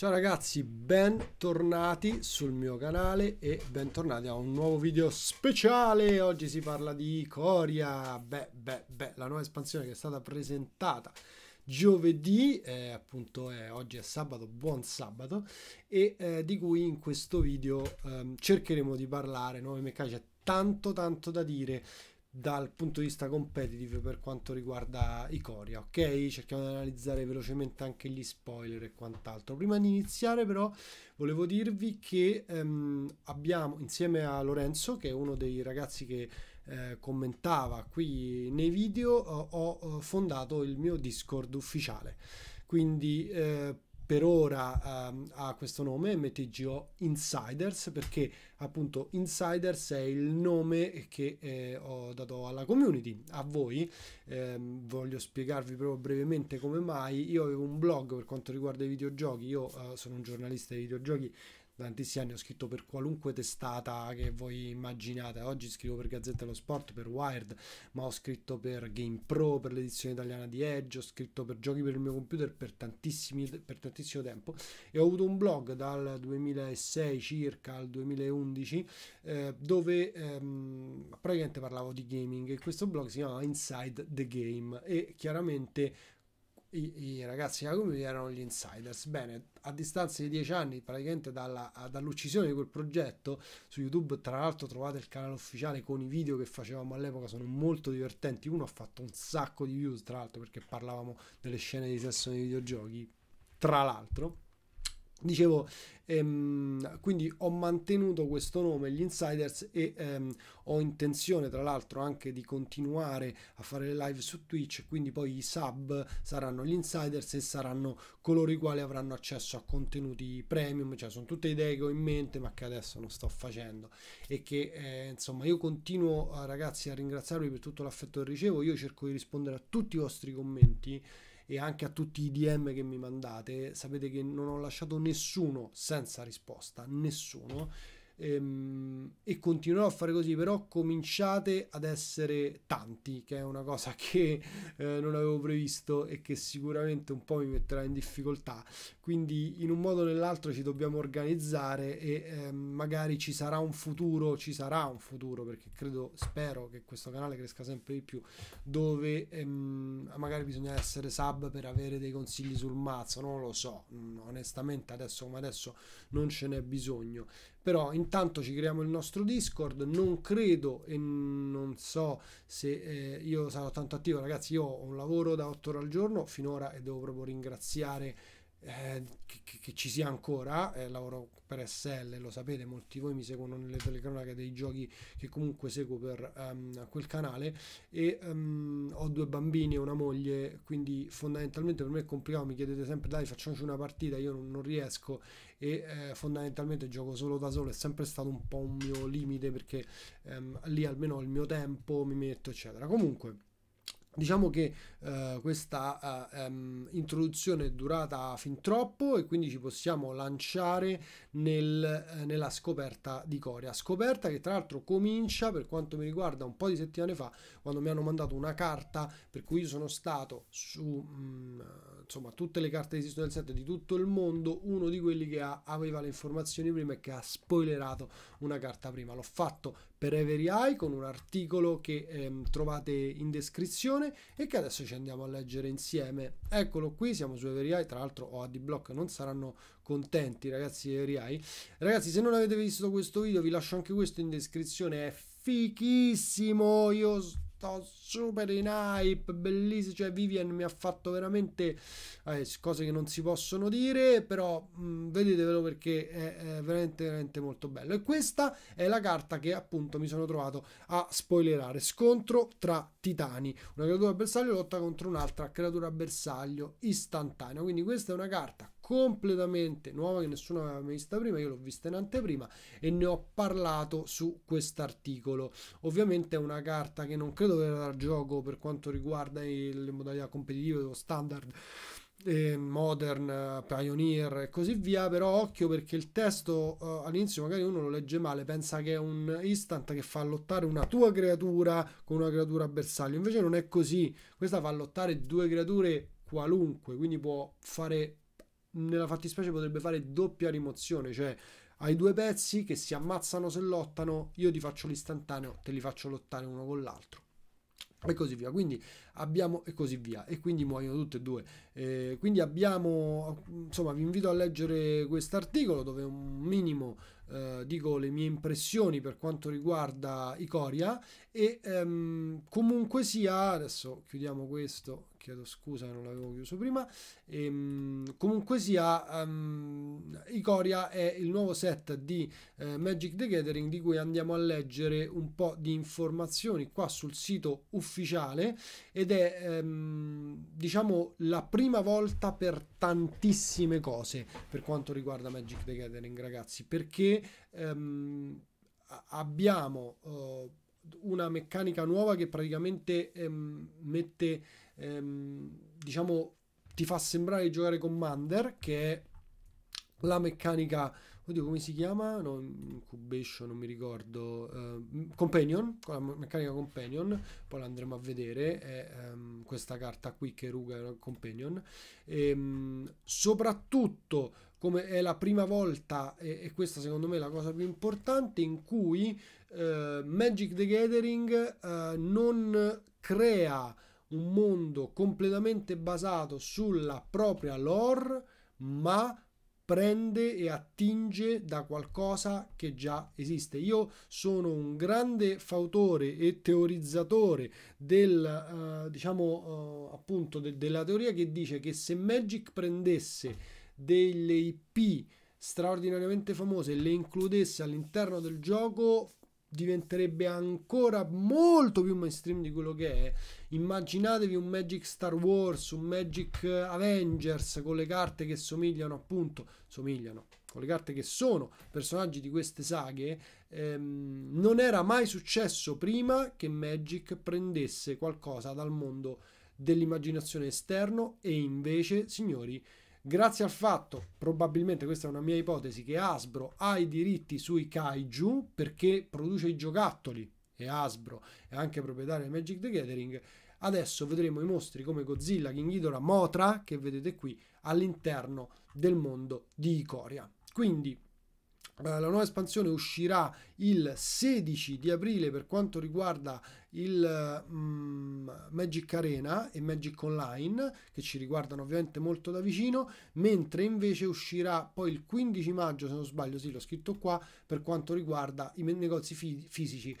Ciao ragazzi, bentornati sul mio canale e bentornati a un nuovo video speciale. Oggi si parla di Coria, beh, beh, beh, la nuova espansione che è stata presentata giovedì, eh, appunto eh, oggi è sabato, buon sabato, e eh, di cui in questo video ehm, cercheremo di parlare, nuovi c'è tanto tanto da dire dal punto di vista competitive per quanto riguarda i Coria, ok? Cerchiamo di analizzare velocemente anche gli spoiler e quant'altro. Prima di iniziare però volevo dirvi che ehm, abbiamo insieme a Lorenzo, che è uno dei ragazzi che eh, commentava qui nei video, eh, ho, ho eh, fondato il mio Discord ufficiale. Quindi eh, per ora um, ha questo nome MTGO Insiders perché appunto Insiders è il nome che eh, ho dato alla community, a voi. Eh, voglio spiegarvi proprio brevemente come mai. Io avevo un blog per quanto riguarda i videogiochi, io eh, sono un giornalista di videogiochi tantissimi anni ho scritto per qualunque testata che voi immaginate. Oggi scrivo per Gazzetta dello Sport, per Wired, ma ho scritto per Game Pro, per l'edizione italiana di Edge, ho scritto per giochi per il mio computer per, per tantissimo tempo e ho avuto un blog dal 2006 circa al 2011 eh, dove ehm, praticamente parlavo di gaming e questo blog si chiamava Inside the Game e chiaramente i, i ragazzi della community erano gli insiders. Bene, a distanza di dieci anni praticamente dalla, dall'uccisione di quel progetto su YouTube, tra l'altro trovate il canale ufficiale con i video che facevamo all'epoca, sono molto divertenti. Uno ha fatto un sacco di views, tra l'altro, perché parlavamo delle scene di sesso nei videogiochi, tra l'altro. Dicevo, ehm, quindi ho mantenuto questo nome, gli insiders, e ehm, ho intenzione tra l'altro anche di continuare a fare le live su Twitch, quindi poi i sub saranno gli insiders e saranno coloro i quali avranno accesso a contenuti premium, cioè sono tutte idee che ho in mente ma che adesso non sto facendo e che eh, insomma io continuo eh, ragazzi a ringraziarvi per tutto l'affetto che ricevo, io cerco di rispondere a tutti i vostri commenti e anche a tutti i DM che mi mandate, sapete che non ho lasciato nessuno senza risposta, nessuno Ehm, e continuerò a fare così, però cominciate ad essere tanti, che è una cosa che eh, non avevo previsto e che sicuramente un po' mi metterà in difficoltà. Quindi in un modo o nell'altro ci dobbiamo organizzare e eh, magari ci sarà un futuro, ci sarà un futuro, perché credo, spero che questo canale cresca sempre di più, dove ehm, magari bisogna essere sub per avere dei consigli sul mazzo, non lo so, mm, onestamente adesso come adesso non ce n'è bisogno però intanto ci creiamo il nostro Discord, non credo e non so se eh, io sarò tanto attivo, ragazzi, io ho un lavoro da 8 ore al giorno finora e devo proprio ringraziare eh, che, che, ci sia ancora, eh, lavoro per SL, lo sapete, molti di voi mi seguono nelle telecronache dei giochi che comunque seguo per um, quel canale e um, ho due bambini e una moglie, quindi fondamentalmente per me è complicato, mi chiedete sempre dai facciamoci una partita, io non, non riesco e eh, fondamentalmente gioco solo da solo, è sempre stato un po' un mio limite perché um, lì almeno ho il mio tempo, mi metto eccetera. Comunque Diciamo che eh, questa eh, um, introduzione è durata fin troppo e quindi ci possiamo lanciare nel, eh, nella scoperta di Corea. Scoperta che tra l'altro comincia per quanto mi riguarda un po' di settimane fa quando mi hanno mandato una carta per cui io sono stato su mh, mm, insomma tutte le carte che esistono nel set di tutto il mondo, uno di quelli che ha, aveva le informazioni prima e che ha spoilerato una carta prima. L'ho fatto per Every Eye con un articolo che ehm, trovate in descrizione e che adesso ci andiamo a leggere insieme. Eccolo qui, siamo su Every Eye, tra l'altro o Adblock non saranno contenti ragazzi di Every Eye. Ragazzi, se non avete visto questo video vi lascio anche questo in descrizione, è fichissimo. Io sto super in hype, bellissimo, cioè Vivian mi ha fatto veramente eh, cose che non si possono dire, però mh, mm, vedetevelo perché è, è, veramente veramente molto bello. E questa è la carta che appunto mi sono trovato a spoilerare, scontro tra titani, una creatura bersaglio lotta contro un'altra creatura bersaglio istantanea, quindi questa è una carta completamente nuova che nessuno aveva mai vista prima, io l'ho vista in anteprima e ne ho parlato su quest'articolo. Ovviamente è una carta che non credo verrà al gioco per quanto riguarda le modalità competitive o standard. Eh, modern, eh, Pioneer e così via, però occhio perché il testo eh, all'inizio magari uno lo legge male, pensa che è un instant che fa lottare una tua creatura con una creatura bersaglio, invece non è così, questa fa lottare due creature qualunque, quindi può fare nella fattispecie potrebbe fare doppia rimozione, cioè hai due pezzi che si ammazzano se lottano, io ti faccio l'istantaneo, te li faccio lottare uno con l'altro. E così via, quindi abbiamo e così via, e quindi muoiono tutte e due. Eh, quindi abbiamo, insomma, vi invito a leggere questo articolo dove un minimo eh, dico le mie impressioni per quanto riguarda Icoria. E ehm, comunque sia, adesso chiudiamo questo chiedo scusa non l'avevo chiuso prima ehm, comunque sia um, Icoria è il nuovo set di eh, Magic the Gathering di cui andiamo a leggere un po' di informazioni qua sul sito ufficiale ed è ehm, diciamo la prima volta per tantissime cose per quanto riguarda Magic the Gathering ragazzi perché ehm, abbiamo eh, una meccanica nuova che praticamente ehm, mette ehm, diciamo, ti fa sembrare di giocare Commander, che è la meccanica, oddio come si chiama? No, incubation, non mi ricordo, uh, Companion, con la meccanica Companion, poi l'andremo a vedere, è um, questa carta qui che ruga è una Companion, e, ehm, soprattutto come è la prima volta, e, e, questa secondo me è la cosa più importante, in cui uh, Magic the Gathering uh, non crea un mondo completamente basato sulla propria lore, ma prende e attinge da qualcosa che già esiste. Io sono un grande fautore e teorizzatore del, eh, diciamo, eh, appunto de- della teoria che dice che se Magic prendesse delle IP straordinariamente famose e le includesse all'interno del gioco diventerebbe ancora molto più mainstream di quello che è. Immaginatevi un Magic Star Wars, un Magic eh, Avengers con le carte che somigliano appunto, somigliano con le carte che sono personaggi di queste saghe, ehm, non era mai successo prima che Magic prendesse qualcosa dal mondo dell'immaginazione esterno e invece, signori, grazie al fatto, probabilmente questa è una mia ipotesi, che Hasbro ha i diritti sui kaiju perché produce i giocattoli e Hasbro è anche proprietario di Magic the Gathering, adesso vedremo i mostri come Godzilla, King Ghidorah, Motra, che vedete qui, all'interno del mondo di Ikoria. Quindi eh, la nuova espansione uscirà il 16 di aprile per quanto riguarda il um, Magic Arena e Magic Online che ci riguardano ovviamente molto da vicino mentre invece uscirà poi il 15 maggio se non sbaglio sì l'ho scritto qua per quanto riguarda i negozi fisici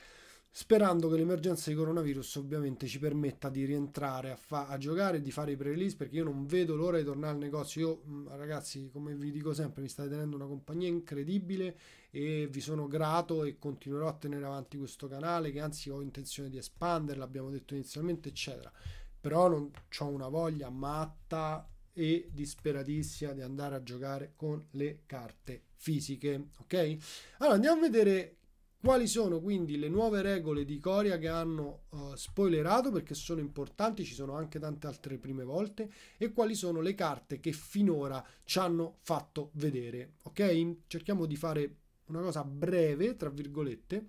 sperando che l'emergenza di coronavirus ovviamente ci permetta di rientrare a, fa- a giocare, di fare i pre-release, perché io non vedo l'ora di tornare al negozio. Io, mm, ragazzi, come vi dico sempre, mi state tenendo una compagnia incredibile e vi sono grato e continuerò a tenere avanti questo canale, che anzi ho intenzione di espanderla, l'abbiamo detto inizialmente, eccetera. Però non ho una voglia matta e disperatissima di andare a giocare con le carte fisiche, ok? Allora andiamo a vedere quali sono quindi le nuove regole di Coria che hanno uh, spoilerato perché sono importanti, ci sono anche tante altre prime volte e quali sono le carte che finora ci hanno fatto vedere, ok? Cerchiamo di fare una cosa breve, tra virgolette,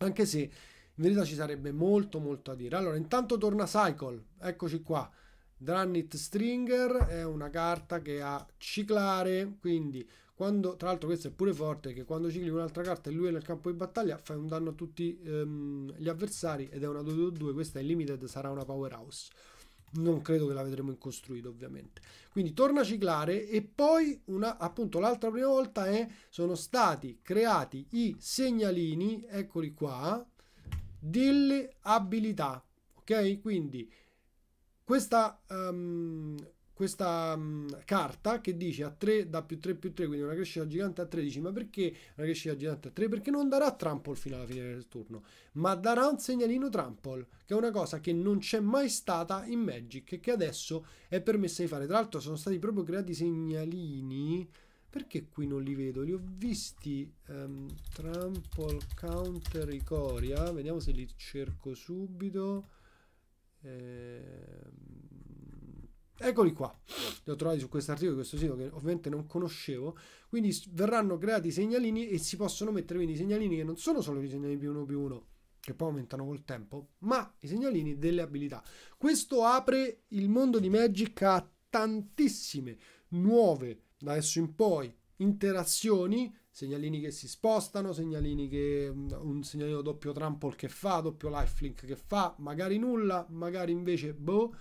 anche se in verità ci sarebbe molto molto a dire. Allora, intanto torna Cycle, eccoci qua. Drannit Stringer è una carta che ha ciclare, quindi quando, tra l'altro questo è pure forte, che quando cicli un'altra carta e lui è nel campo di battaglia, fai un danno a tutti ehm, gli avversari ed è una 2-2-2, questa è limited, sarà una powerhouse. Non credo che la vedremo in costruito, ovviamente. Quindi torna a ciclare e poi, una, appunto, l'altra prima volta è, sono stati creati i segnalini, eccoli qua, delle abilità. Ok? Quindi questa... Um, questa mh, mm, carta che dice a 3 da più 3 più 3, quindi una crescita gigante a 13. Ma perché una crescita gigante a 3? Perché non darà trample fino alla fine del turno, ma darà un segnalino trample, che è una cosa che non c'è mai stata in Magic che adesso è permessa di fare. Tra l'altro sono stati proprio creati segnalini. Perché qui non li vedo? Li ho visti um, ehm, Trample Counter Icoria. Vediamo se li cerco subito. Ehm Eccoli qua, li ho trovati su questo articolo di questo sito che ovviamente non conoscevo, quindi verranno creati segnalini e si possono mettere quindi segnalini che non sono solo i segnalini più uno più uno, che poi aumentano col tempo, ma i segnalini delle abilità. Questo apre il mondo di Magic a tantissime nuove, da adesso in poi, interazioni, segnalini che si spostano, segnalini che mm, un segnalino doppio trample che fa, doppio lifelink che fa, magari nulla, magari invece boh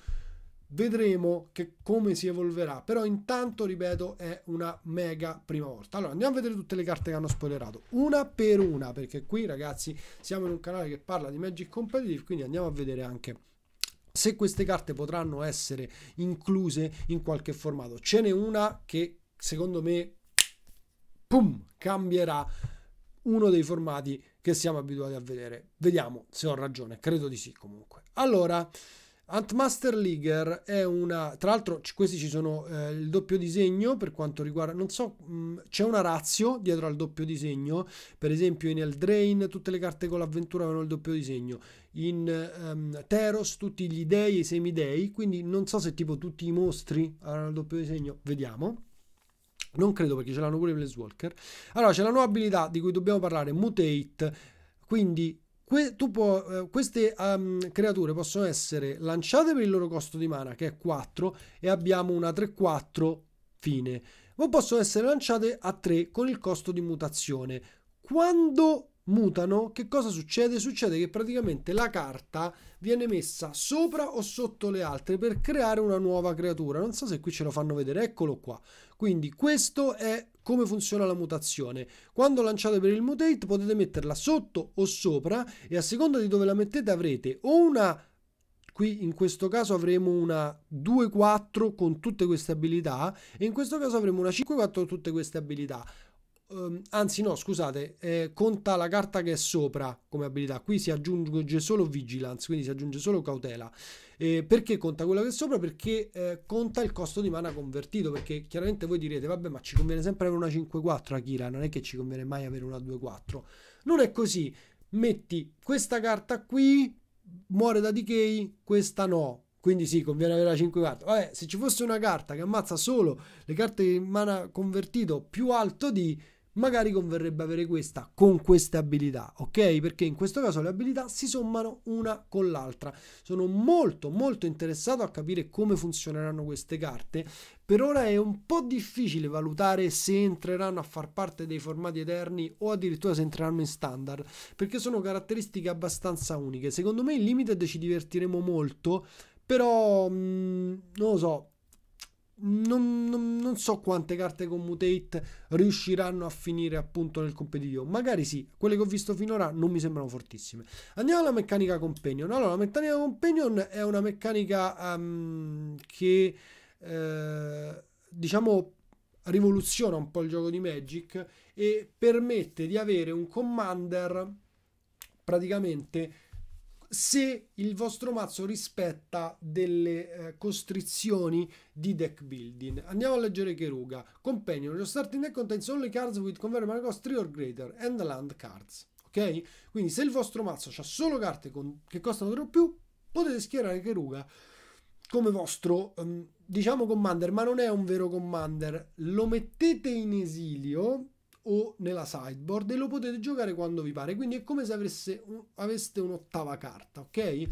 Vedremo che come si evolverà, però intanto, ripeto, è una mega prima volta. Allora, andiamo a vedere tutte le carte che hanno spoilerato, una per una, perché qui, ragazzi, siamo in un canale che parla di Magic Competitive, quindi andiamo a vedere anche se queste carte potranno essere incluse in qualche formato. Ce n'è una che, secondo me, pum, cambierà uno dei formati che siamo abituati a vedere. Vediamo se ho ragione, credo di sì comunque. Allora... Antmaster Liger è una. Tra l'altro, questi ci sono eh, il doppio disegno per quanto riguarda. Non so, mh, mm, c'è una razio dietro al doppio disegno. Per esempio, in Eldrain tutte le carte con l'avventura avevano il doppio disegno. In um, Teros tutti gli dei e i semidei. Quindi non so se tipo tutti i mostri avranno il doppio disegno. Vediamo. Non credo perché ce l'hanno pure i Planeswalker. Allora, c'è la nuova abilità di cui dobbiamo parlare, Mutate. Quindi que può, eh, queste um, creature possono essere lanciate per il loro costo di mana, che è 4, e abbiamo una 3-4 fine. O possono essere lanciate a 3 con il costo di mutazione. Quando mutano, che cosa succede? Succede che praticamente la carta viene messa sopra o sotto le altre per creare una nuova creatura. Non so se qui ce lo fanno vedere, eccolo qua. Quindi questo è come funziona la mutazione. Quando lanciate per il mutate potete metterla sotto o sopra e a seconda di dove la mettete avrete o una qui in questo caso avremo una 2-4 con tutte queste abilità e in questo caso avremo una 5-4 con tutte queste abilità um, anzi no scusate eh, conta la carta che è sopra come abilità qui si aggiunge solo vigilance quindi si aggiunge solo cautela eh, perché conta quello che è sopra? Perché eh, conta il costo di mana convertito, perché chiaramente voi direte, vabbè, ma ci conviene sempre avere una 5-4 Akira, non è che ci conviene mai avere una 2-4. Non è così. Metti questa carta qui, muore da decay, questa no, quindi sì, conviene avere la 5 carte. Vabbè, se ci fosse una carta che ammazza solo le carte di mana convertito più alto di magari converrebbe avere questa con queste abilità, ok? Perché in questo caso le abilità si sommano una con l'altra. Sono molto molto interessato a capire come funzioneranno queste carte. Per ora è un po' difficile valutare se entreranno a far parte dei formati eterni o addirittura se entreranno in standard, perché sono caratteristiche abbastanza uniche. Secondo me in limited ci divertiremo molto, però mh, mm, non lo so, non, non, non, so quante carte commutate riusciranno a finire appunto nel competitivo. Magari sì, quelle che ho visto finora non mi sembrano fortissime. Andiamo alla meccanica companion. Allora, la meccanica companion è una meccanica um, che eh, diciamo rivoluziona un po' il gioco di Magic e permette di avere un commander praticamente se il vostro mazzo rispetta delle eh, costrizioni di deck building. Andiamo a leggere Keruga. Companion, lo starting deck contains only cards with convertible cost 3 or greater and land cards. Ok? Quindi se il vostro mazzo ha solo carte con, che costano 3 o più, potete schierare Keruga come vostro, um, diciamo, commander, ma non è un vero commander. Lo mettete in esilio o nella sideboard e lo potete giocare quando vi pare. Quindi è come se avesse un, aveste un'ottava carta, ok?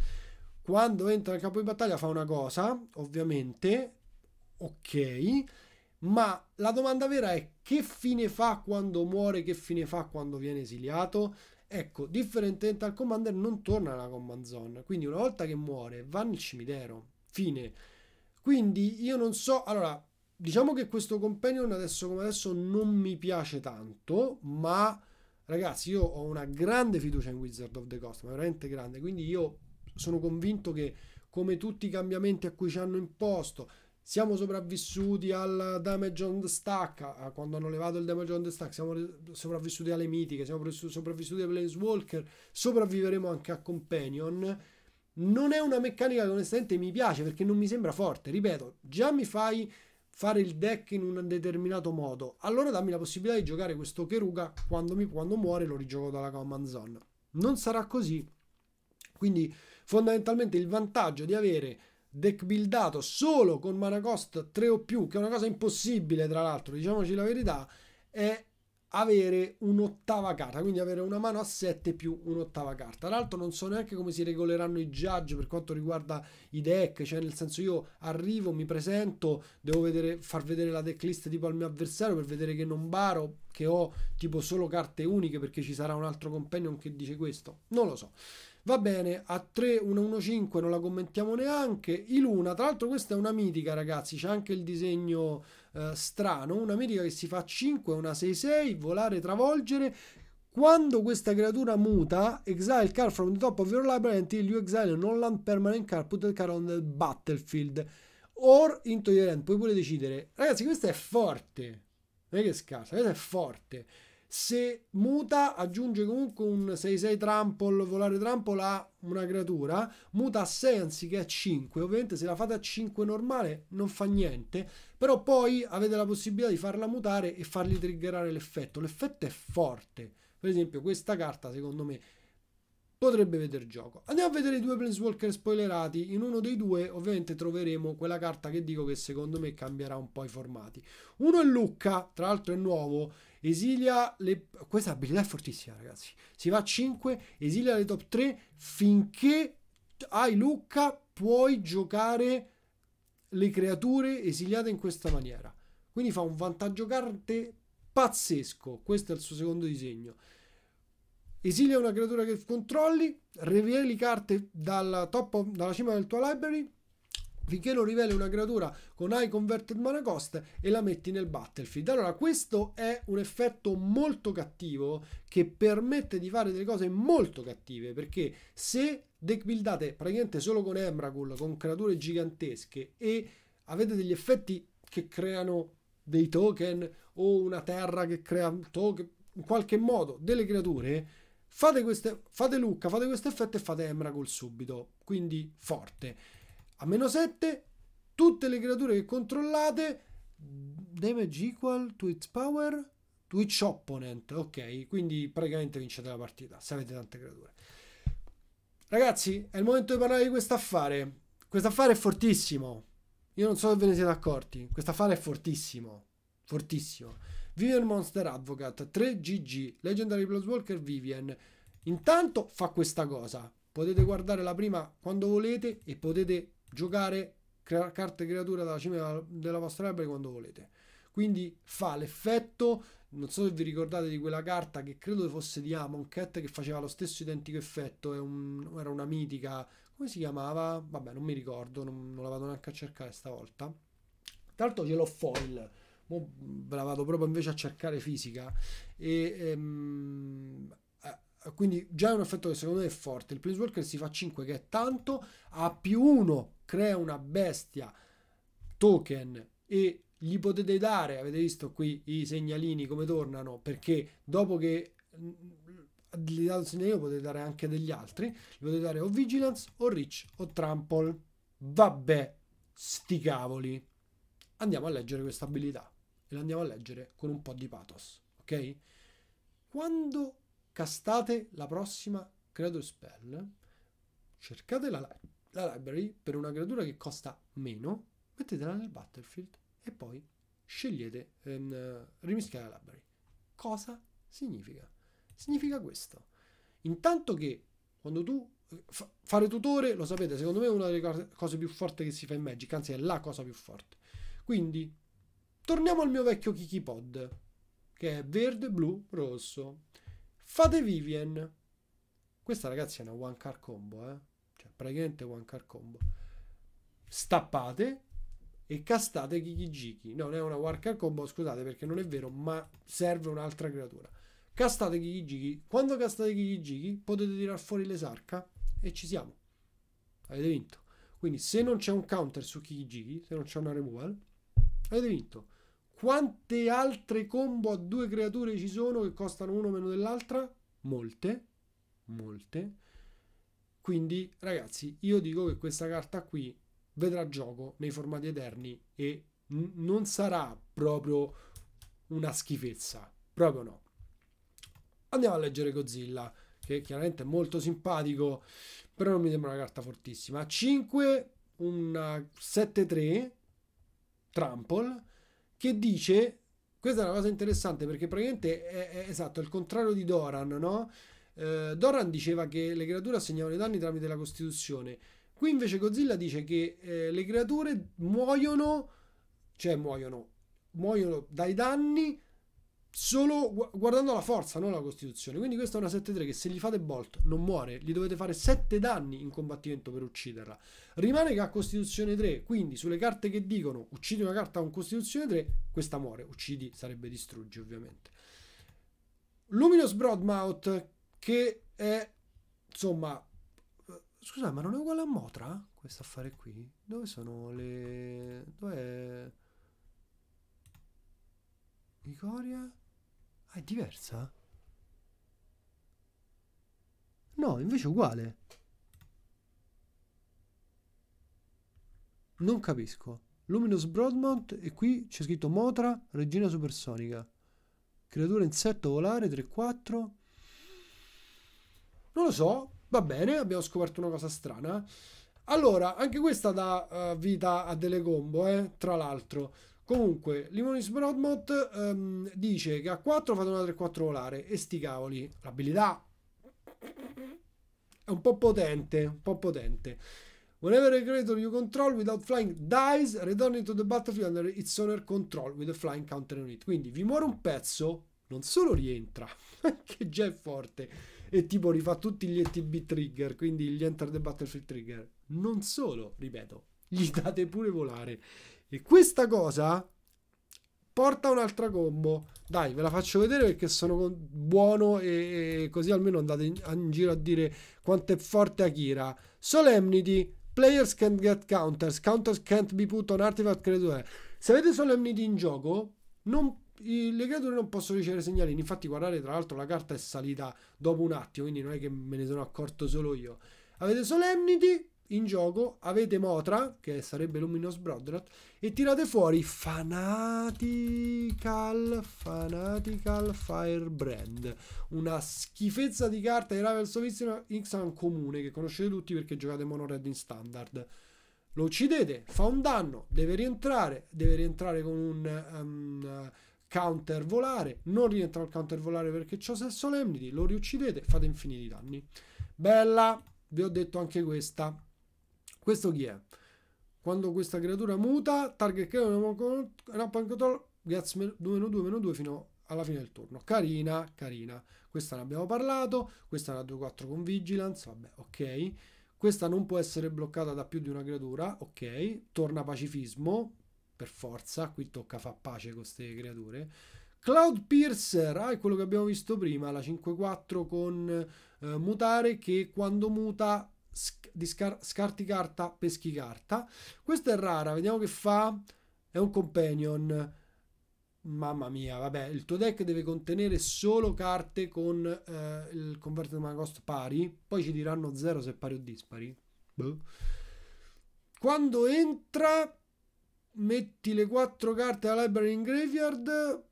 Quando entra nel campo di battaglia fa una cosa, ovviamente, ok, ma la domanda vera è che fine fa quando muore, che fine fa quando viene esiliato? Ecco, differentemente Dental Commander non torna alla command zone, quindi una volta che muore va nel cimitero, fine. Quindi io non so, allora diciamo che questo companion adesso come adesso non mi piace tanto, ma ragazzi io ho una grande fiducia in Wizard of the Coast, ma veramente grande, quindi io sono convinto che come tutti i cambiamenti a cui ci hanno imposto, siamo sopravvissuti al damage on the stack, quando hanno levato il damage on the stack, siamo sopravvissuti alle mitiche, siamo sopravvissuti ai Planeswalker, sopravviveremo anche a Companion. Non è una meccanica che onestamente mi piace perché non mi sembra forte, ripeto, già mi fai fare il deck in un determinato modo, allora dammi la possibilità di giocare questo Keruga quando, mi, quando muore lo rigioco dalla command zone. Non sarà così. Quindi fondamentalmente il vantaggio di avere deck buildato solo con mana cost 3 o più, che è una cosa impossibile tra l'altro, diciamoci la verità, è avere un'ottava carta, quindi avere una mano a 7 più un'ottava carta. Tra l'altro non so neanche come si regoleranno i judge per quanto riguarda i deck, cioè nel senso io arrivo, mi presento, devo vedere, far vedere la decklist tipo al mio avversario per vedere che non baro, che ho tipo solo carte uniche perché ci sarà un altro companion che dice questo, non lo so. Va bene, a 3, 1, 1, 5 non la commentiamo neanche. Iluna, tra l'altro questa è una mitica ragazzi, c'è anche il disegno eh, strano, una mitica che si fa 5, una 6-6, volare, travolgere, quando questa creatura muta, exile card from the top of your library until you exile non-land permanent card, put the card on the battlefield. Or into your hand, puoi pure decidere. Ragazzi, questa è forte non è che è scarsa, questa è forte. Se muta aggiunge comunque un 6-6 trample, volare trample a una creatura, muta a 6 anziché a 5, ovviamente se la fate a 5 normale non fa niente, però poi avete la possibilità di farla mutare e fargli triggerare l'effetto, l'effetto è forte, per esempio questa carta secondo me potrebbe vedere gioco. Andiamo a vedere i due Planeswalker spoilerati. In uno dei due ovviamente troveremo quella carta che dico che secondo me cambierà un po' i formati. Uno è Lucca, tra l'altro è nuovo. Esilia le... Questa abilità è fortissima ragazzi. Si va a 5, esilia le top 3 finché hai Lucca puoi giocare le creature esiliate in questa maniera. Quindi fa un vantaggio carte pazzesco. Questo è il suo secondo disegno. Esilia una creatura che controlli, riveli carte dalla, top, dalla cima del tuo library finché non riveli una creatura con high converted mana cost e la metti nel battlefield. Allora, questo è un effetto molto cattivo che permette di fare delle cose molto cattive, perché se deck buildate praticamente solo con Emrakul, con creature gigantesche e avete degli effetti che creano dei token o una terra che crea token, in qualche modo delle creature, Fate, queste, fate Lucca, fate questo effetto e fate Emra subito, quindi forte. A meno 7, tutte le creature che controllate, damage equal to its power, to its opponent, ok? Quindi praticamente vincete la partita, se avete tante creature. Ragazzi, è il momento di parlare di questo affare. Questo affare è fortissimo. Io non so se ve ne siete accorti. Questo affare è fortissimo. Fortissimo. Vivian Monster Advocate, 3GG, Legendary Plus Walker Vivian. Intanto fa questa cosa. Potete guardare la prima quando volete e potete giocare crea- carte creatura dalla cima della vostra library quando volete. Quindi fa l'effetto, non so se vi ricordate di quella carta che credo fosse di Amon Cat che faceva lo stesso identico effetto, un, era una mitica, come si chiamava? Vabbè non mi ricordo, non, non la vado neanche a cercare stavolta. Tra l'altro ce l'ho foil, Mo ve la vado proprio invece a cercare fisica. E, ehm, eh, quindi già è un effetto che secondo me è forte. Il Planeswalker si fa 5 che è tanto, a più 1 crea una bestia token e gli potete dare, avete visto qui i segnalini come tornano, perché dopo che mm, gli date un segnalino potete dare anche degli altri, gli potete dare o Vigilance o Rich o Trample. Vabbè, sti cavoli. Andiamo a leggere questa abilità lo andiamo a leggere con un po' di pathos, ok? Quando castate la prossima creature spell, cercate la, la library per una creatura che costa meno, mettetela nel battlefield e poi scegliete ehm, rimischiare la library. Cosa significa? Significa questo. Intanto che quando tu eh, fare tutore, lo sapete, secondo me è una delle cose più forti che si fa in Magic, anzi è la cosa più forte. Quindi Torniamo al mio vecchio Kikipod, che è verde, blu, rosso. Fate Vivien. Questa ragazzi è una one car combo, eh? Cioè, praticamente one car combo. Stappate e castate Kikijiki. No, non è una one car combo, scusate perché non è vero, ma serve un'altra creatura. Castate Kikijiki. Quando castate Kikijiki potete tirar fuori l'esarca e ci siamo. Avete vinto. Quindi se non c'è un counter su Kikijiki, se non c'è una removal, avete vinto. Quante altre combo a due creature ci sono che costano uno meno dell'altra? Molte, molte. Quindi, ragazzi, io dico che questa carta qui vedrà gioco nei formati eterni e non sarà proprio una schifezza, proprio no. Andiamo a leggere Godzilla, che chiaramente è molto simpatico, però non mi sembra una carta fortissima. 5, una 7-3, Trample, che dice, questa è una cosa interessante perché praticamente è, è esatto, il contrario di Doran, no? Eh, Doran diceva che le creature assegnavano i danni tramite la Costituzione. Qui invece Godzilla dice che eh, le creature muoiono, cioè muoiono, muoiono dai danni solo guardando la forza, non la costituzione. Quindi questa è una 7-3 che se gli fate Bolt non muore, gli dovete fare 7 danni in combattimento per ucciderla. Rimane che ha costituzione 3, quindi sulle carte che dicono uccidi una carta con costituzione 3, questa muore, uccidi sarebbe distruggi ovviamente. Luminous Broadmouth che è insomma Scusa, ma non è uguale a Motra? Questo affare qui? Dove sono le... Dov'è... Icoria? Ah, è diversa? No, invece è uguale. Non capisco. Luminous Broadmont e qui c'è scritto Motra, regina supersonica. Creatura insetto volare 3-4. Non lo so, va bene, abbiamo scoperto una cosa strana. Allora, anche questa dà uh, vita a delle combo, eh, tra l'altro. Comunque, Limonis Broadmoth um, dice che a 4 fate una 3-4 volare e sti cavoli. L'abilità è un po' potente, un po' potente. Whenever a creator you control without flying dies, return to the battlefield under its owner control with a flying counter unit. Quindi vi muore un pezzo, non solo rientra, che già è forte, e tipo rifà tutti gli ETB trigger, quindi gli enter the battlefield trigger. Non solo, ripeto, gli date pure volare e questa cosa porta un'altra combo. Dai, ve la faccio vedere perché sono buono e così almeno andate in, giro a dire quanto è forte Akira. Solemnity, players can't get counters, counters can't be put on artifact creature. Se avete Solemnity in gioco, non, i, le creature non possono ricevere segnalini. Infatti guardate, tra l'altro la carta è salita dopo un attimo, quindi non è che me ne sono accorto solo io. Avete Solemnity, in gioco avete Motra, che sarebbe Luminous Broadrat, e tirate fuori Fanatical, Fanatical Firebrand, una schifezza di carta di Rival Sovizio Xan comune che conoscete tutti perché giocate mono red in standard. Lo uccidete, fa un danno, deve rientrare, deve rientrare con un um, counter volare, non rientra al counter volare perché c'ho Sex Solemnity, lo riuccidete, fate infiniti danni. Bella! vi ho detto anche questa. Questo chi è? Quando questa creatura muta, target creature non weapon control gets 2, meno 2, meno 2 fino alla fine del turno. Carina, carina. Questa ne abbiamo parlato, questa è una 2-4 con vigilance, vabbè, ok. Questa non può essere bloccata da più di una creatura, ok. Torna pacifismo, per forza, qui tocca fa pace con queste creature. Cloud Piercer, ah, è quello che abbiamo visto prima, la 5-4 con eh, mutare che quando muta di scar- scarti carta, peschi carta. Questa è rara, vediamo che fa. È un companion. Mamma mia, vabbè, il tuo deck deve contenere solo carte con eh, il converted mana cost pari, poi ci diranno 0 se è pari o dispari. Boh. Quando entra metti le 4 carte alla library in graveyard,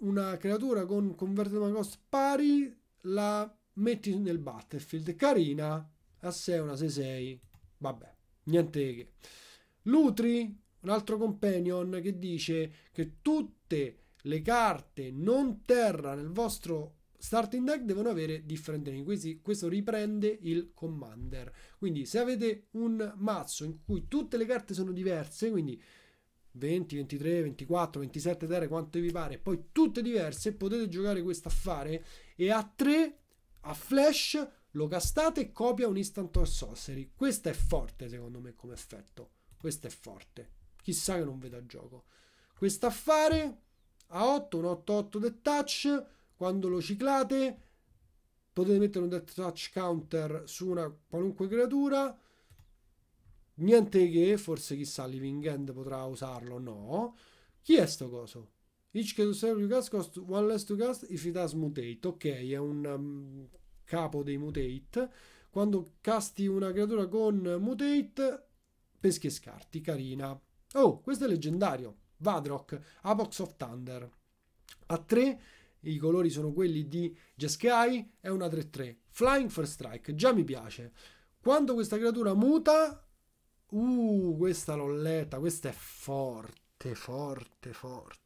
una creatura con converted mana cost pari, la metti nel Battlefield, carina, a 6 una 6-6, vabbè, niente che. Lutri, un altro companion che dice che tutte le carte non terra nel vostro starting deck devono avere different name. Quindi questo riprende il commander. Quindi se avete un mazzo in cui tutte le carte sono diverse, quindi 20, 23, 24, 27 terre, quante vi pare, poi tutte diverse, potete giocare questo affare e a 3 a flash, lo castate e copia un Instant Sorcery. Questo è forte secondo me come effetto. Questo è forte. Chissà che non veda gioco. Questo affare a 8, un 8-8 del touch, quando lo ciclate potete mettere un death touch counter su una qualunque creatura. Niente che, forse chissà, Living End potrà usarlo, no. Chi è sto coso? Each can serve you gas costs one less to gas if it has mutate. Ok, è un um, capo dei mutate. Quando casti una creatura con mutate, peschi e scarti. Carina. Oh, questo è leggendario. Vadrock, Apox of Thunder. A 3 i colori sono quelli di Jeskai, è una 3-3. Flying First Strike, già mi piace. Quando questa creatura muta... Uh, questa l'ho letta, questa è forte, forte, forte.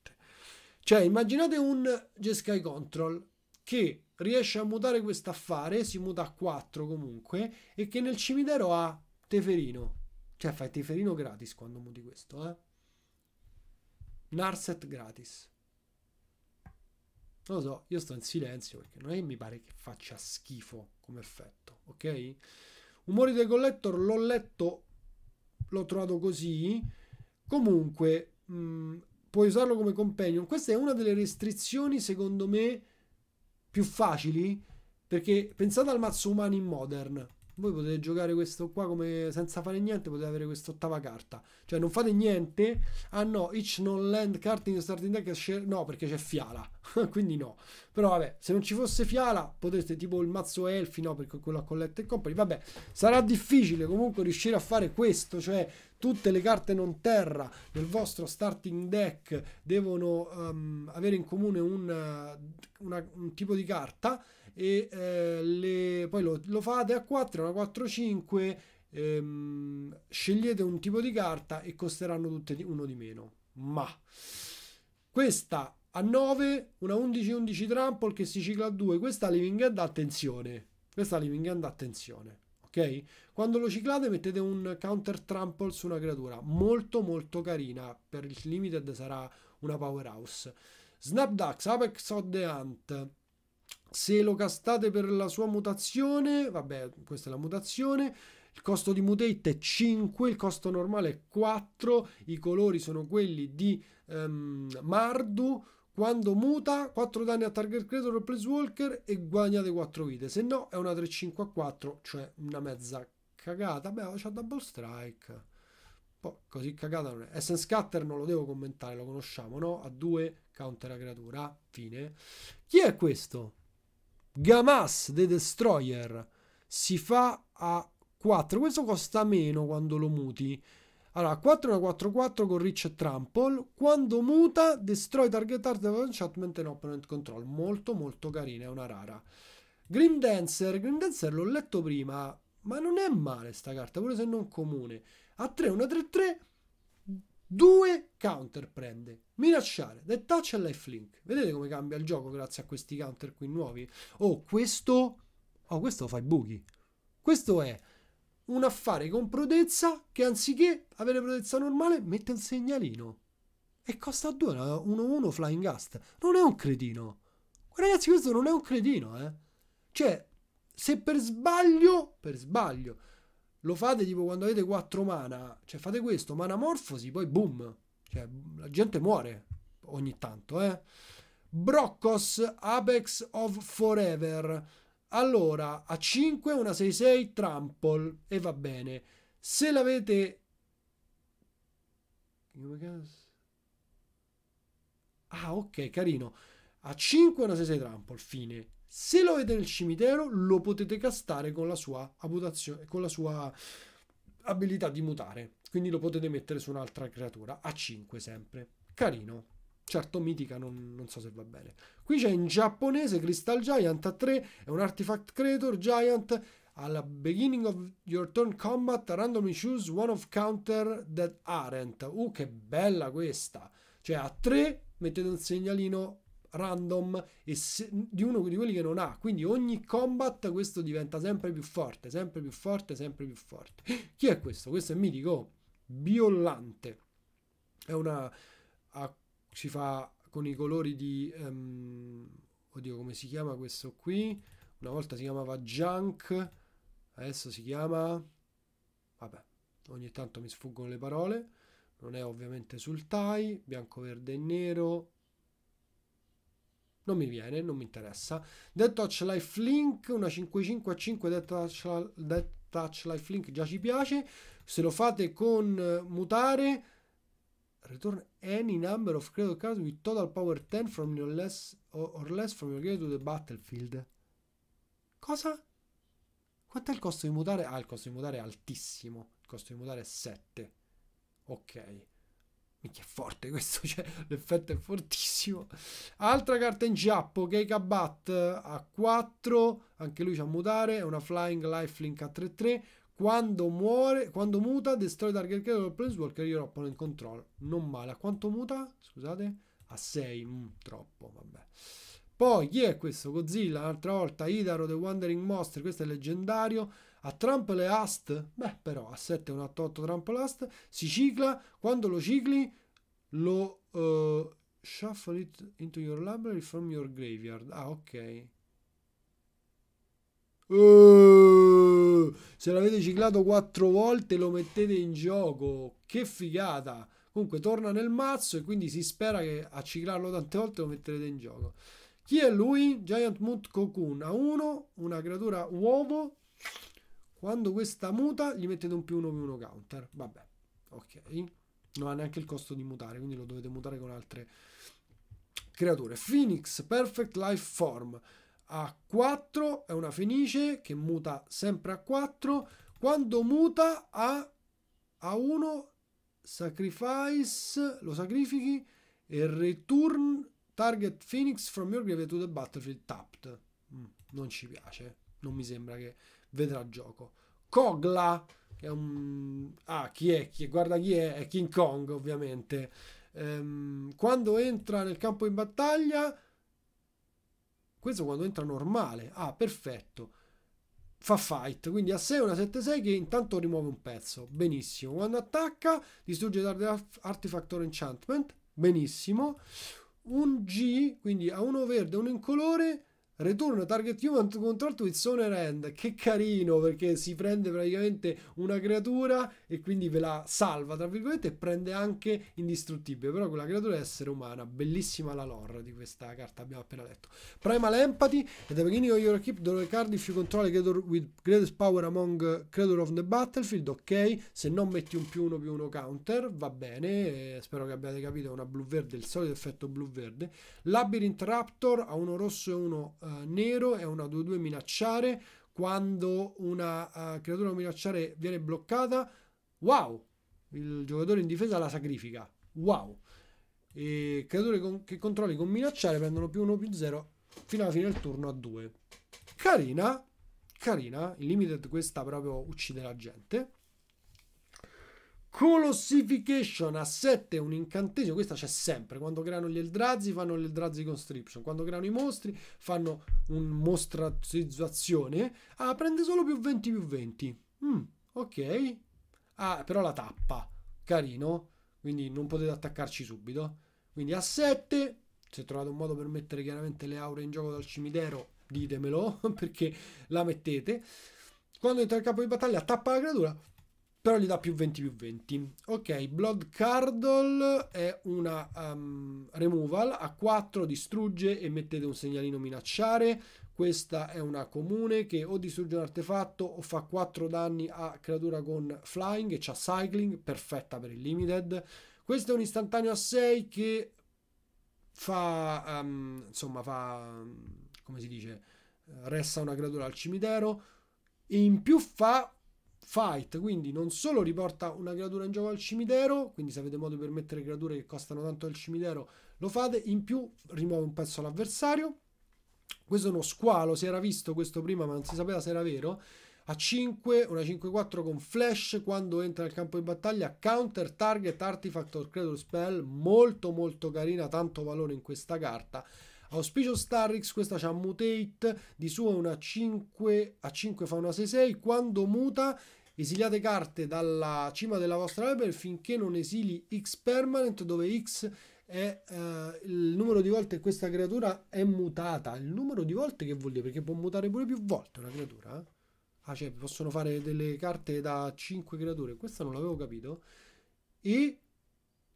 Cioè, immaginate un Jeskai Control che riesce a mutare questo affare, si muta a 4 comunque, e che nel cimitero ha Teferino. Cioè, fai Teferino gratis quando muti questo, eh? Narset gratis. Non lo so, io sto in silenzio perché non è che mi pare che faccia schifo come effetto, ok? Umori dei collector l'ho letto, l'ho trovato così. Comunque, mh, mm, puoi usarlo come companion. Questa è una delle restrizioni, secondo me, più facili. Perché pensate al mazzo umano in modern voi potete giocare questo qua come senza fare niente, potete avere quest'ottava carta. Cioè non fate niente. Ah no, each non land card in starting deck no, perché c'è Fiala. Quindi no. Però vabbè, se non ci fosse Fiala, potreste tipo il mazzo Elfi, no, perché quello a Collette e Company. Vabbè, sarà difficile comunque riuscire a fare questo, cioè tutte le carte non terra del vostro starting deck devono um, avere in comune un, una, un tipo di carta e eh, le, poi lo, lo, fate a 4, una 4-5, ehm, scegliete un tipo di carta e costeranno tutte uno di meno. Ma questa a 9, una 11-11 Trample che si cicla a 2, questa Living End attenzione, questa Living End attenzione. ok? Quando lo ciclate mettete un counter trample su una creatura molto molto carina. Per il limited sarà una powerhouse. Snapdax, Apex of the Hunt se lo castate per la sua mutazione, vabbè, questa è la mutazione, il costo di mutate è 5, il costo normale è 4, i colori sono quelli di um, Mardu, quando muta 4 danni a target creator o place walker e guadagnate 4 vite, se no è una 3-5 4, cioè una mezza cagata, beh c'ha double strike. Boh, così cagata non è. Essence Cutter non lo devo commentare, lo conosciamo, no? A due counter la creatura, fine. Chi è questo? Gamas The Destroyer. Si fa a 4. Questo costa meno quando lo muti. Allora, 4 1 4 4 con Rich e Trample. Quando muta, destroy target art of enchantment and opponent control. Molto molto carina, è una rara. Grim Dancer, Grim Dancer l'ho letto prima, ma non è male sta carta, pure se non comune. A 3, una 3-3, due counter prende. Minacciare, dead touch e lifelink. Vedete come cambia il gioco grazie a questi counter qui nuovi? Oh, questo... Oh, questo fa i buchi. Questo è un affare con prodezza che anziché avere prodezza normale mette un segnalino. E costa 2, 1-1 Flying Gust. Non è un cretino. Ragazzi, questo non è un cretino, eh. Cioè, se per sbaglio, per sbaglio, lo fate tipo quando avete 4 mana, cioè fate questo, mana morfosi, poi boom, cioè la gente muore ogni tanto, eh. Broccos Apex of Forever. Allora, a 5 una 6-6 Trample e va bene. Se l'avete Ah, ok, carino. A 5 una 6-6 Trample, fine. Se lo avete nel cimitero, lo potete castare con la sua, con la sua abilità di mutare. Quindi lo potete mettere su un'altra creatura, a 5 sempre. Carino. Certo, mitica, non, non, so se va bene. Qui c'è in giapponese Crystal Giant a 3, è un artifact creator giant. Alla beginning of your turn combat, randomly choose one of counter that aren't. Uh, che bella questa! Cioè a 3 mettete un segnalino random e se, di uno di quelli che non ha. Quindi ogni combat questo diventa sempre più forte, sempre più forte, sempre più forte. Chi è questo? Questo è mitico Biollante. È una ha, ci fa con i colori di um, oddio come si chiama questo qui? Una volta si chiamava Junk, adesso si chiama vabbè, ogni tanto mi sfuggono le parole. Non è ovviamente sul tie, bianco, verde e nero, non mi viene, non mi interessa. Dead Touch Life Link, una 5.5 a 5 Dead Touch, Dead Touch Life Link già ci piace. Se lo fate con eh, mutare, return any number of credit cards with total power 10 from your less or less from your credit to the battlefield. Cosa? Quanto è il costo di mutare? Ah, il costo di mutare è altissimo. Il costo di mutare è 7. Ok. Minchia, è forte questo, cioè, l'effetto è fortissimo. Altra carta in giappo, Keikabat a 4, anche lui c'ha mutare, è una Flying Lifelink a 3-3. Quando muore, quando muta, destroy target creator del Planeswalker, your in control. Non male. A quanto muta? Scusate? A 6. Mm, troppo, vabbè. Poi, chi è questo? Godzilla, un'altra volta. Idaro, The Wandering Monster, questo è leggendario. A Trump le Ast, beh però a 7 un 8 Trump l'Ast, si cicla, quando lo cicli lo uh, shuffle it into your library from your graveyard. Ah ok. Uh, se l'avete ciclato 4 volte lo mettete in gioco. Che figata! Comunque torna nel mazzo e quindi si spera che a ciclarlo tante volte lo metterete in gioco. Chi è lui? Giant Moot Cocoon. A 1, una creatura uovo quando questa muta gli mettete un più 1 più 1 counter. Vabbè, ok. Non ha neanche il costo di mutare, quindi lo dovete mutare con altre creature. Phoenix, Perfect Life Form. A 4 è una fenice che muta sempre a 4. Quando muta a, a 1, sacrifice, lo sacrifichi e return target Phoenix from your grave to the battlefield tapped. Mm, non ci piace, non mi sembra che vedrà gioco. Kogla, che è un... Ah, chi è? Chi... Guarda chi è? È King Kong, ovviamente. Ehm, quando entra nel campo in battaglia... Questo quando entra normale. Ah, perfetto. Fa fight, quindi a 6 una 7-6 che intanto rimuove un pezzo. Benissimo. Quando attacca, distrugge Artifact or Enchantment. Benissimo. Un G, quindi a uno verde e uno incolore Return target human to control to its owner end. Che carino perché si prende praticamente una creatura e quindi ve la salva, tra virgolette, e prende anche indistruttibile. Però quella creatura è essere umana. Bellissima la lore di questa carta, abbiamo appena letto. Primal Empathy. At the beginning of your equip, the card if you control a creature with greatest power among uh, creature of the battlefield. Ok, se non metti un più uno più uno counter, va bene. Eh, spero che abbiate capito. È una blu-verde, il solito effetto blu-verde. Labyrinth Raptor ha uno rosso e uno eh, nero è una 2-2 minacciare, quando una eh, creatura minacciare viene bloccata, wow, il giocatore in difesa la sacrifica, wow. E creature con, che controlli con minacciare prendono più 1 più 0 fino alla fine del turno a 2. Carina, carina, il limited questa proprio uccide la gente. Colossification a 7 un incantesimo, questa c'è sempre, quando creano gli Eldrazi fanno Eldrazi Constriction, quando creano i mostri fanno un mostrazizzazione, ah prende solo più 20 più 20, mm, ok, ah però la tappa, carino, quindi non potete attaccarci subito, quindi a 7, se trovate un modo per mettere chiaramente le aure in gioco dal cimitero ditemelo perché la mettete, quando entra il campo di battaglia tappa la creatura, però gli dà più 20 più 20. Ok, Blood Cardle è una um, removal, a 4 distrugge e mettete un segnalino minacciare, questa è una comune che o distrugge un artefatto o fa 4 danni a creatura con flying e c'ha cycling, perfetta per il limited. Questo è un istantaneo a 6 che fa, um, insomma, fa, come si dice, resta una creatura al cimitero, in più fa Fight, quindi non solo riporta una creatura in gioco al cimitero, quindi se avete modo per mettere creature che costano tanto al cimitero lo fate, in più rimuove un pezzo all'avversario. Questo è uno squalo, si era visto questo prima ma non si sapeva se era vero. A 5, una 5-4 con flash, quando entra nel campo di battaglia, counter target artifact or creature spell, molto molto carina, tanto valore in questa carta. Auspicious Starrix, questa c'ha Mutate, di suo è una 5, a 5 fa una 6-6, quando muta esiliate carte dalla cima della vostra library finché non esili X permanent dove X è uh, il numero di volte che questa creatura è mutata. Il numero di volte che vuol dire? Perché può mutare pure più volte una creatura. Eh? Ah, cioè, possono fare delle carte da 5 creature. Questa non l'avevo capito. E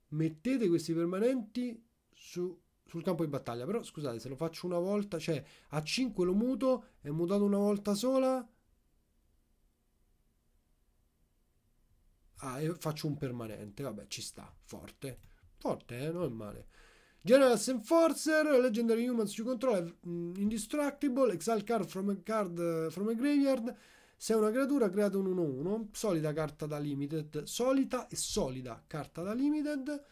mettete questi permanenti su sul campo di battaglia. Però scusate, se lo faccio una volta, cioè a 5 lo muto, è mutato una volta sola. Ah, e faccio un permanente, vabbè, ci sta, forte. Forte, eh, non è male. Generals Enforcer, Legendary Humans you control, mm, Indestructible, Exile card from a, card eh, from a graveyard. Se è una creatura, create un 1-1. Solida carta da limited. Solita e solida carta da limited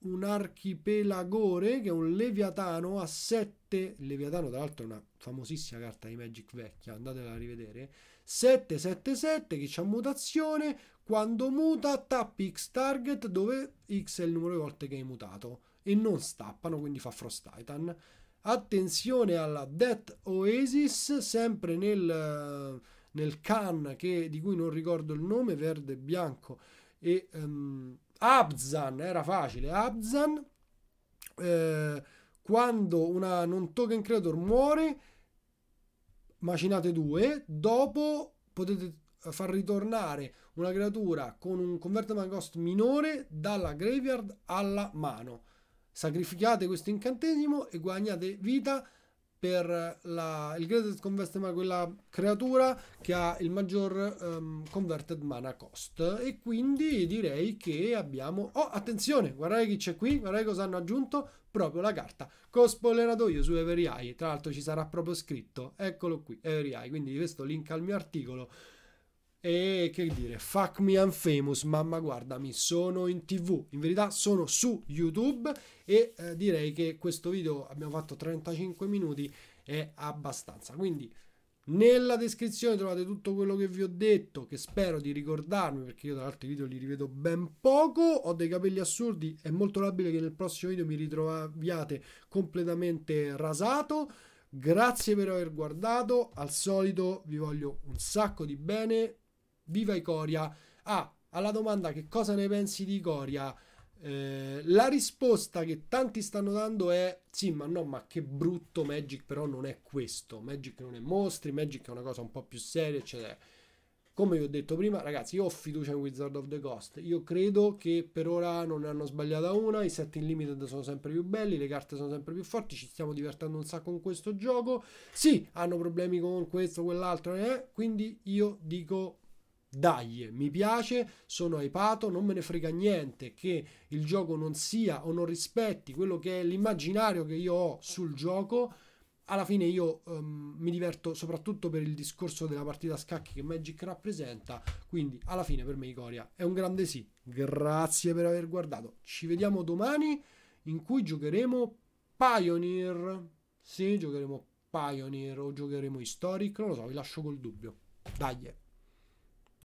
un archipelagore che è un leviatano a 7 Il leviatano, tra l'altro, è una famosissima carta di Magic vecchia, andatela a rivedere. 777 che c'ha mutazione. Quando muta, tappi X target dove X è il numero di volte che hai mutato. E non stappano, quindi fa Frost Titan. Attenzione alla Death Oasis, sempre nel, nel can che, di cui non ricordo il nome, verde bianco. E. Um, Abzan era facile, Abzan eh, quando una non token creator muore macinate due, dopo potete far ritornare una creatura con un convertible cost minore dalla graveyard alla mano. Sacrificate questo incantesimo e guadagnate vita per la, il Greatest Convest Mana, quella creatura che ha il maggior um, Converted Mana Cost. E quindi direi che abbiamo... Oh, attenzione, guardate chi c'è qui, guardate cosa hanno aggiunto, proprio la carta. Con spoileratoio su Every Eye, tra l'altro ci sarà proprio scritto, eccolo qui, Every Eye, quindi questo link al mio articolo e che dire, fuck me I'm famous, mamma guardami, sono in tv, in verità sono su YouTube e eh, direi che questo video abbiamo fatto 35 minuti è abbastanza, quindi nella descrizione trovate tutto quello che vi ho detto, che spero di ricordarmi perché io tra l'altro i video li rivedo ben poco, ho dei capelli assurdi, è molto probabile che nel prossimo video mi ritroviate completamente rasato. Grazie per aver guardato, al solito vi voglio un sacco di bene, Viva Icoria! Ah, alla domanda che cosa ne pensi di Icoria? Eh, la risposta che tanti stanno dando è sì, ma no, ma che brutto Magic, però non è questo. Magic non è mostri, Magic è una cosa un po' più seria, eccetera. Come vi ho detto prima, ragazzi, io ho fiducia in Wizard of the Coast. Io credo che per ora non ne hanno sbagliata una. I set in limited sono sempre più belli, le carte sono sempre più forti. Ci stiamo divertendo un sacco con questo gioco. Sì, hanno problemi con questo, quell'altro, eh? quindi io dico dai, mi piace, sono hypato, non me ne frega niente che il gioco non sia o non rispetti quello che è l'immaginario che io ho sul gioco. Alla fine io um, mi diverto soprattutto per il discorso della partita a scacchi che Magic rappresenta, quindi alla fine per me Icoria è un grande sì. Grazie per aver guardato. Ci vediamo domani in cui giocheremo Pioneer. Sì, giocheremo Pioneer o giocheremo Historic, non lo so, vi lascio col dubbio. Dai.